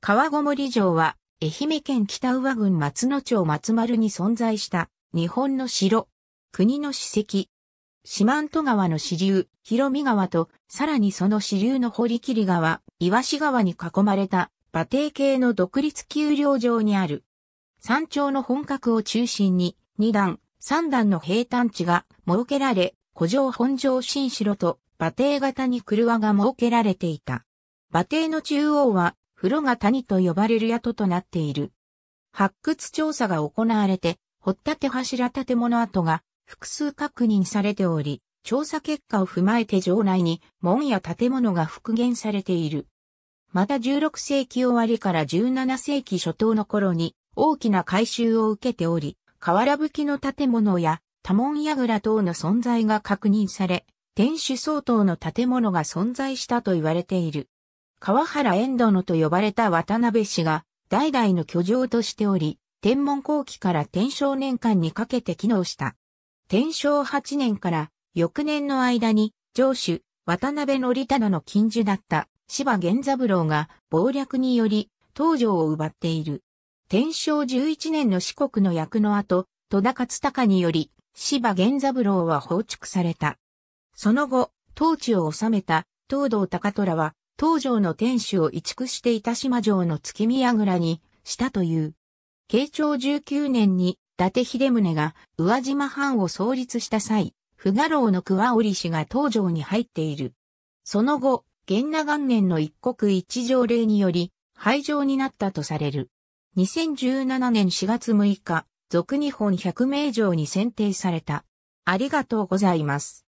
川ごもり城は、愛媛県北宇和郡松野町松丸に存在した、日本の城、国の史跡。四万十川の支流、広見川と、さらにその支流の堀切川、岩師川に囲まれた、馬蹄系の独立丘陵場にある。山頂の本格を中心に、二段、三段の平坦地が設けられ、古城本城新城と馬蹄型に車が設けられていた。馬蹄の中央は風呂が谷と呼ばれる宿となっている。発掘調査が行われて、掘ったて柱建物跡が複数確認されており、調査結果を踏まえて城内に門や建物が復元されている。また16世紀終わりから17世紀初頭の頃に大きな改修を受けており、瓦吹きの建物や多門櫓等の存在が確認され、天守相当の建物が存在したと言われている。川原遠殿と呼ばれた渡辺氏が、代々の居城としており、天文後期から天正年間にかけて機能した。天正8年から翌年の間に、城主、渡辺則忠の近所だった芝源三郎が謀略により、東条を奪っている。天正11年の四国の役の後、戸田勝隆により、芝源三郎は放逐された。その後、当地を治めた東道高虎は東条の天守を移築していた島城の月見櫓にしたという。慶長19年に伊達秀宗が宇和島藩を創立した際、不賀老の桑織氏が東条に入っている。その後、源那元年の一国一条令により、廃城になったとされる。2017年4月6日、俗日本百名城に選定された。ありがとうございます。